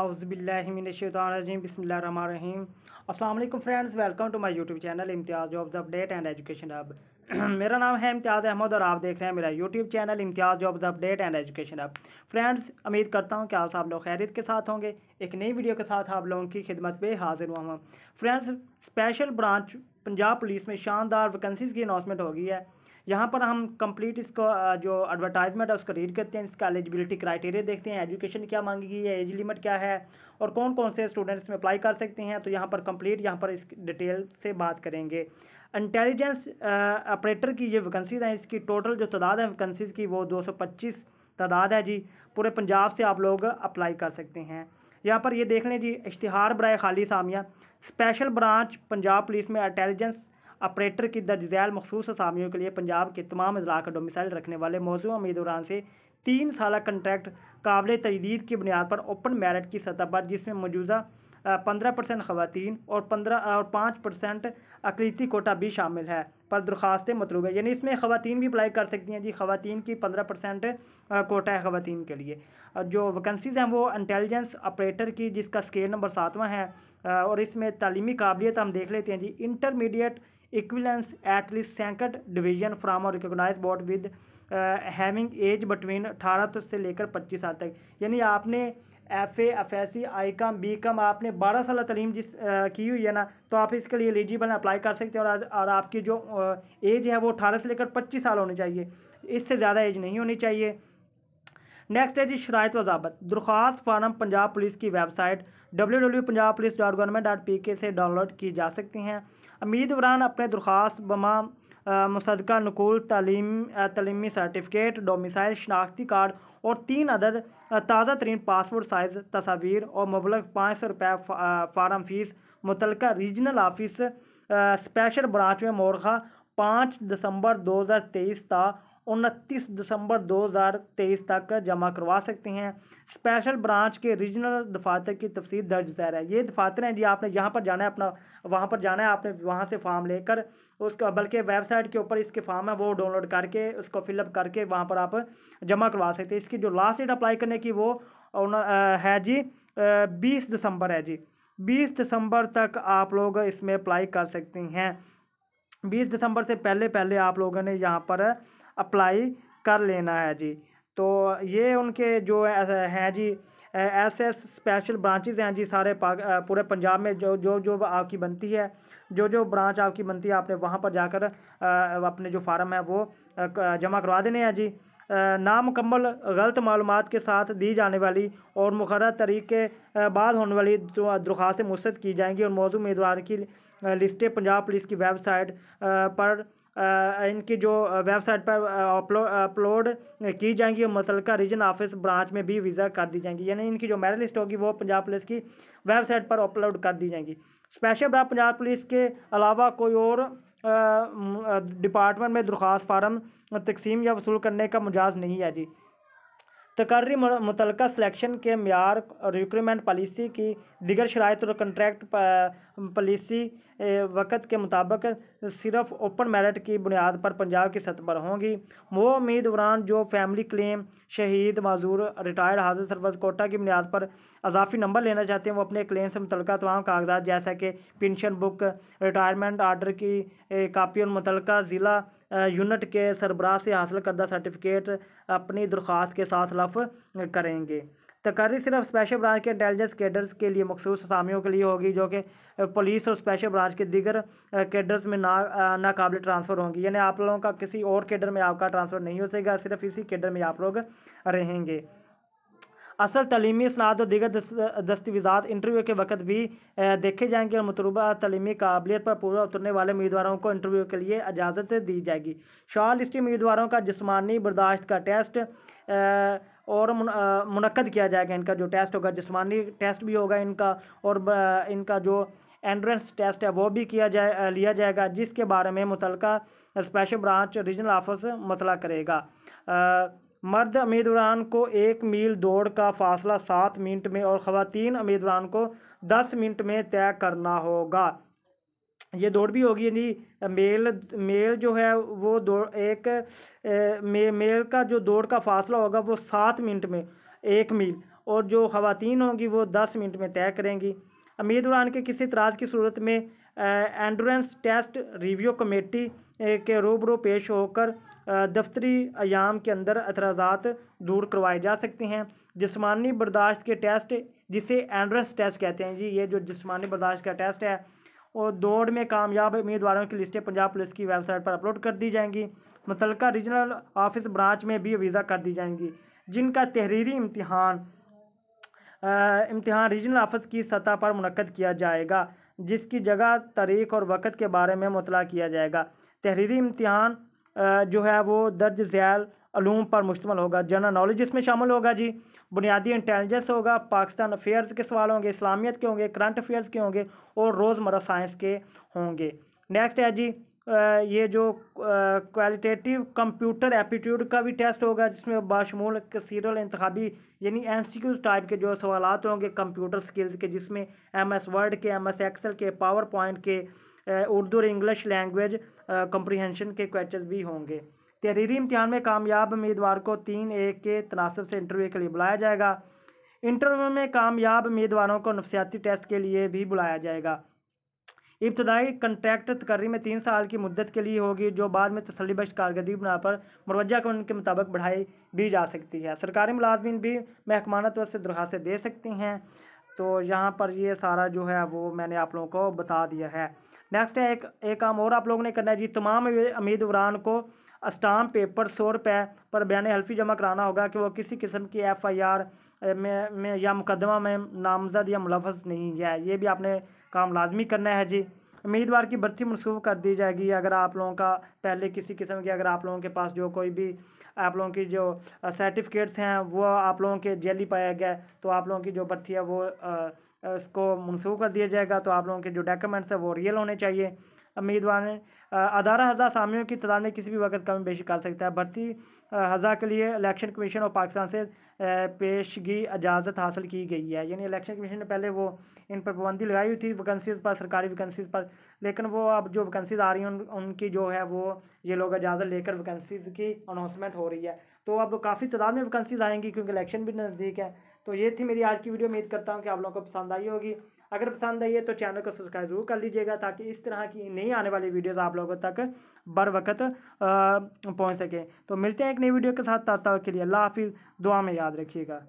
अज़बिल्लिमिनशानजीम बसमीम अल्लाम friends welcome to my YouTube channel Imtiaz jobs update and education अब मेरा नाम है इम्तियाज़ अहमद और आप देख रहे हैं मेरा YouTube channel Imtiaz jobs update and education अब फ्रेंड्स उम्मीद करता हूँ कि आप आप लोग खैरियत के साथ होंगे एक नई वीडियो के साथ आप लोगों की खिदमत पर हाजिर हुआ हूँ friends special branch Punjab police में शानदार वैकेंसीज़ की अनाउंसमेंट हो गई है यहाँ पर हम कंप्लीट इसको जो एडवर्टाइजमेंट है उसको रीड करते हैं इसका एलिजिबिलिटी क्राइटेरिया देखते हैं एजुकेशन क्या मांगी गई है एज लिमिट क्या है और कौन कौन से स्टूडेंट्स में अप्लाई कर सकते हैं तो यहाँ पर कंप्लीट यहाँ पर इस डिटेल से बात करेंगे इंटेलिजेंस ऑपरेटर की ये वैकेंसीज हैं इसकी टोटल जो तादाद है वैकेंसीज़ की वो दो तादाद है जी पूरे पंजाब से आप लोग अप्लाई कर सकते हैं यहाँ पर ये देख लें जी इश्तहार बरए खाली सामिया स्पेशल ब्रांच पंजाब पुलिस में इंटेलिजेंस ऑपरेटर की दर्ज झैल मखसूस असामियों के लिए पंजाब के तमाम अजला का डोमिसाइल रखने वाले मौजू उम्मीदवार से तीन साल कंट्रैक्ट काबिल तजदीद की बुनियाद पर ओपन मेरिट की सतह पर जिसमें मौजूदा पंद्रह परसेंट खवतिन और पंद्रह और पाँच परसेंट अकलीती कोटा भी शामिल है पर दरख्वास्तें मतलूब है यानी इसमें ख़वान भी अप्लाई कर सकती हैं जी ख़वान की पंद्रह परसेंट कोटा है ख़वान के लिए जो वैकेंसीज़ हैं वो इंटेलिजेंस ऑपरेटर की जिसका स्केल नंबर सातवां है और इसमें तलीमी काबिलियत हम देख लेते हैं जी intermediate equivalence at least division from और recognise recognized with having age between अठारह तो से लेकर पच्चीस साल तक यानी आपने F A F S C I com B com आपने बारह साल तलीम जिस आ, की हुई है ना तो आप इसके लिए एलिजिबल अप्लाई कर सकते हैं और और आपकी जो आ, एज है वो अठारह से लेकर पच्चीस साल होनी चाहिए इससे ज़्यादा एज नहीं होनी चाहिए नेक्स्ट है जी शरात वजाबत दरख्वास्त फार्म पंजाब पुलिस की website W W Punjab police dot government dot P K से डाउनलोड की जा सकती हैं अमीद वरान अपने दरख्वास्त बमा मुसदा नकूल तलीम तलीमी सर्टिफिकेट डोमिसाइल शनाख्ती कार्ड और तीन अदद ताज़ा तरीन पासपोर्ट साइज़ तस्वीर और मुबलक पाँच सौ रुपये फार्म फ़ीस मुतलका रीजनल ऑफिस स्पेशल ब्रांच में मोरखा पाँच दिसंबर दो हज़ार तेईस तक उनतीस दिसंबर 2023 तक जमा करवा सकते हैं स्पेशल ब्रांच के रीजनल दफातर की तफसील दर्ज सैर है ये दफातर हैं जी आपने यहाँ पर जाना है अपना वहाँ पर जाना है आपने वहाँ से फॉर्म लेकर उसका बल्कि वेबसाइट के ऊपर इसके फॉर्म है वो डाउनलोड करके उसको फिलअप करके वहाँ पर आप जमा करवा सकते हैं इसकी जो लास्ट डेट अप्लाई करने की वो है जी बीस दिसंबर है जी बीस दिसंबर तक आप लोग इसमें अप्लाई कर सकते हैं बीस दिसंबर से पहले पहले आप लोगों ने यहाँ पर अप्लाई कर लेना है जी तो ये उनके जो हैं जी ऐसे स्पेशल ब्रांचेज हैं जी सारे पूरे पंजाब में जो जो जो आपकी बनती है जो जो ब्रांच आपकी बनती है आपने वहाँ पर जाकर अपने जो फार्म है वो जमा करवा देने हैं जी नामुकम्मल गलत मालूम के साथ दी जाने वाली और मुकर तरीके बाद होने वाली दरख्वास्तें मुस्त की जाएंगी और मौजूद उम्मीदवार की लिस्टें पंजाब पुलिस की वेबसाइट पर इनकी जो वेबसाइट पर अपलोड की जाएंगी और मुतल रीजन ऑफिस ब्रांच में भी वीज़ा कर दी जाएंगी यानी इनकी जो मेरिट लिस्ट होगी वो पंजाब पुलिस की वेबसाइट पर अपलोड कर दी जाएंगी स्पेशल ब्रांच पंजाब पुलिस के अलावा कोई और डिपार्टमेंट में दरख्वास्त फार्म तकसीम या वसूल करने का मजाज नहीं है जी तकर्री मुतल सिलेक्शन के मैार रिक्रूटमेंट पॉलिसी की दीगर शरात और कंट्रैक्ट पॉलिसी वक़्त के मुताबिक सिर्फ ओपन मेरिट की बुनियाद पर पंजाब की सतह पर होंगी वो उम्मीदवार जो फैमिली क्लेम शहीद मज़ूर रिटायर्ड हाजिर सर्वस कोटा की बुनियाद पर अजाफी नंबर लेना चाहते हैं वो अपने क्लेम से मुतल तमाम कागजात जैसा कि पेंशन बुक रिटायरमेंट आर्डर की कापी और मुतल ज़िला यूनिट के सरबराह से हासिल करदा सर्टिफिकेट अपनी दरख्वास्त के साथ लफ करेंगे तकर्री सिर्फ स्पेशल ब्रांच के इंटेलिजेंस कैडर्स के लिए मखसूस असामियों के लिए होगी जो कि पुलिस और स्पेशल ब्रांच के दीगर कैडर्स में ना नाकबिल ट्रांसफ़र होंगी यानी आप लोगों का किसी और कैडर में आपका ट्रांसफ़र नहीं हो सकेगा सिर्फ इसी कैडर में आप लोग रहेंगे असल तलीमी इसनाद और दीगर दस्तीवेज़ात इंटरव्यू के वक्त भी देखे जाएंगे और मतलूबा तलीमी काबिलियत पर पूरा उतरने वाले उम्मीदवारों को इंटरव्यू के लिए इजाज़त दी जाएगी शॉर्ट लिस्टी उम्मीदवारों का जिसमानी बर्दाश्त का टेस्ट और मुनद किया जाएगा इनका जो टेस्ट होगा जिसमानी टेस्ट भी होगा इनका और इनका जो एंट्रेंस टेस्ट है वो भी किया जाए लिया जाएगा जिसके बारे में मुतलका स्पेशल ब्रांच रीजनल ऑफिस मतला करेगा मर्द उम्मीदवार को एक मील दौड़ का फासला सात मिनट में और ख़वान उम्मीदवार को दस मिनट में तय करना होगा ये दौड़ भी होगी जी मेल मेल जो है वो दौड़ एक ए, मे, मेल का जो दौड़ का फासला होगा वो सात मिनट में एक मील और जो ख़वातीन होंगी वो दस मिनट में तय करेंगी उम्मीदवार के किसी तराज की सूरत में एंडोरेंस टेस्ट रिव्यू कमेटी के रूबरू पेश होकर दफ्तरी अयाम के अंदर अतराज़ात दूर करवाए जा सकते हैं जिसमानी बर्दाश्त के टेस्ट जिसे एंड्रेस टेस्ट कहते हैं जी ये जो जिसमानी बर्दाश्त का टेस्ट है और दौड़ में कामयाब उम्मीदवारों की लिस्टें पंजाब पुलिस की वेबसाइट पर अपलोड कर दी जाएंगी मुतल रीजनल ऑफिस ब्रांच में भी वीज़ा कर दी जाएंगी जिनका तहरीरी इम्तहान इम्तहान रीजनल ऑफिस की सतह पर मनद किया जाएगा जिसकी जगह तारीख और वक़्त के बारे में मुतला किया जाएगा तहरीरी इम्तहान जो है वो दर्ज झैल अलूम पर मुश्तमल होगा जनरल नॉलेज इसमें शामिल होगा जी बुनियादी इंटेलिजेंस होगा पाकिस्तान अफेयर्स के सवाल होंगे इस्लामियत के होंगे करंट अफेयर्स के होंगे और रोज़मर्रा साइंस के होंगे नेक्स्ट है जी ये जो क्वालिटेटिव कंप्यूटर एप्टीट्यूड का भी टेस्ट होगा जिसमें बाशमूल सीरल इंतबी यानी एन सी क्यूज टाइप के जो सवाल होंगे कंप्यूटर स्किल्स के जिसमें एम एस वर्ड के एम एस एक्सल के पावर पॉइंट के उर्दू और इंग्लिश लैंग्वेज कम्प्रीहेंशन के क्वेश्चन भी होंगे तहरीरी इम्तहान में कामयाब उम्मीदवार को तीन एक के तनासब से इंटरव्यू के लिए बुलाया जाएगा इंटरव्यू में कामयाब उम्मीदवारों को नफसियाती टेस्ट के लिए भी बुलाया जाएगा इब्तदाई कंट्रैक्ट तकर्री में तीन साल की मुद्दत के लिए होगी जो बाद में तसली तसलीबश कारदगी बना पर मुरवजा कानून के मुताबिक बढ़ाई भी जा सकती है सरकारी मुलाजमीन भी महकमाना तौर से दरख्वास्तें दे सकती हैं तो यहाँ पर ये सारा जो है वो मैंने आप लोगों को बता दिया है नेक्स्ट है एक एक काम और आप लोगों ने करना है जी तमाम उम्मीदवारान को स्टाम पेपर सौ रुपये पर बयान हल्फी जमा कराना होगा कि वो किसी किस्म की एफ़ आई आर में, में या मुकदमा में नामजद या मुलफ़ नहीं है ये भी आपने काम लाजमी करना है जी उम्मीदवार की भर्ती मनसूख कर दी जाएगी अगर आप लोगों का पहले किसी किस्म की अगर आप लोगों के पास जो कोई भी आप लोगों की जो सर्टिफिकेट्स हैं वो आप लोगों के जेली पाया गया तो आप लोगों की जो भर्ती है वो आ, इसको मनसूख कर दिया जाएगा तो आप लोगों के जो डॉक्यूमेंट्स हैं वो रियल होने चाहिए उम्मीदवार अठारह हज़ार सामियों की तादाद में किसी भी वक्त कमी पेशी कर सकता है भर्ती हज़ा के लिए इलेक्शन कमीशन और पाकिस्तान से पेशगी इजाज़त हासिल की गई है यानी इलेक्शन कमीशन ने पहले वो इन पर पाबंदी लगाई हुई थी वैकेंसीज पर सरकारी वैकेंसीज पर लेकिन वो अब जो वैकेंसीज आ रही हैं उन, उनकी जो है वो ये लोग इजाज़त लेकर वैकेंसीज की अनाउंसमेंट हो रही है तो अब काफ़ी तादाद में वैकेंसीज आएंगी क्योंकि इलेक्शन भी नज़दीक है तो ये थी मेरी आज की वीडियो उम्मीद करता हूँ कि आप लोगों को पसंद आई होगी अगर पसंद आई है तो चैनल को सब्सक्राइब जरूर कर लीजिएगा ताकि इस तरह की नई आने वाली वीडियोस आप लोगों तक बर वक्त पहुँच सकें तो मिलते हैं एक नई वीडियो के साथ तब तक के लिए अल्लाह हाफिज़ दुआ में याद रखिएगा